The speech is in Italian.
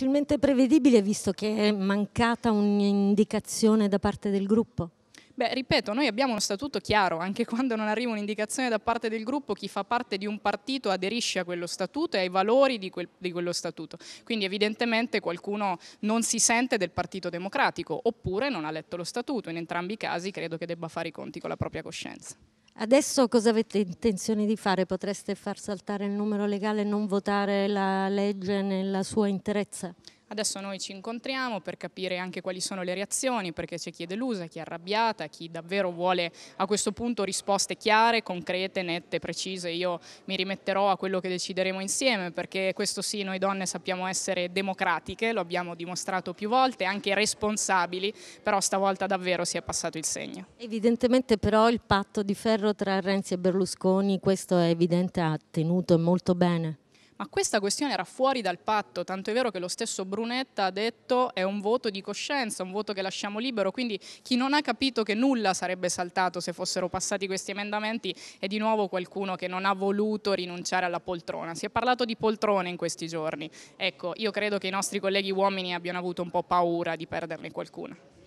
facilmente prevedibile visto che è mancata un'indicazione da parte del gruppo? Beh, ripeto, noi abbiamo uno statuto chiaro, anche quando non arriva un'indicazione da parte del gruppo, chi fa parte di un partito aderisce a quello statuto e ai valori di, quel, di, quello statuto. Quindi evidentemente qualcuno non si sente del Partito Democratico oppure non ha letto lo statuto. In entrambi i casi credo che debba fare i conti con la propria coscienza. Adesso cosa avete intenzione di fare? Potreste far saltare il numero legale e non votare la legge nella sua interezza? Adesso noi ci incontriamo per capire anche quali sono le reazioni, perché c'è chi è delusa, chi è arrabbiata, chi davvero vuole a questo punto risposte chiare, concrete, nette, precise. Io mi rimetterò a quello che decideremo insieme, perché questo sì, noi donne sappiamo essere democratiche, lo abbiamo dimostrato più volte, anche responsabili, però stavolta davvero si è passato il segno. Evidentemente però il patto di ferro tra Renzi e Berlusconi, questo è evidente, ha tenuto molto bene ma questa questione era fuori dal patto, tanto è vero che lo stesso Brunetta ha detto è un voto di coscienza, un voto che lasciamo libero, quindi chi non ha capito che nulla sarebbe saltato se fossero passati questi emendamenti è di nuovo qualcuno che non ha voluto rinunciare alla poltrona. Si è parlato di poltrone in questi giorni, ecco, io credo che i nostri colleghi uomini abbiano avuto un po' paura di perderne qualcuna.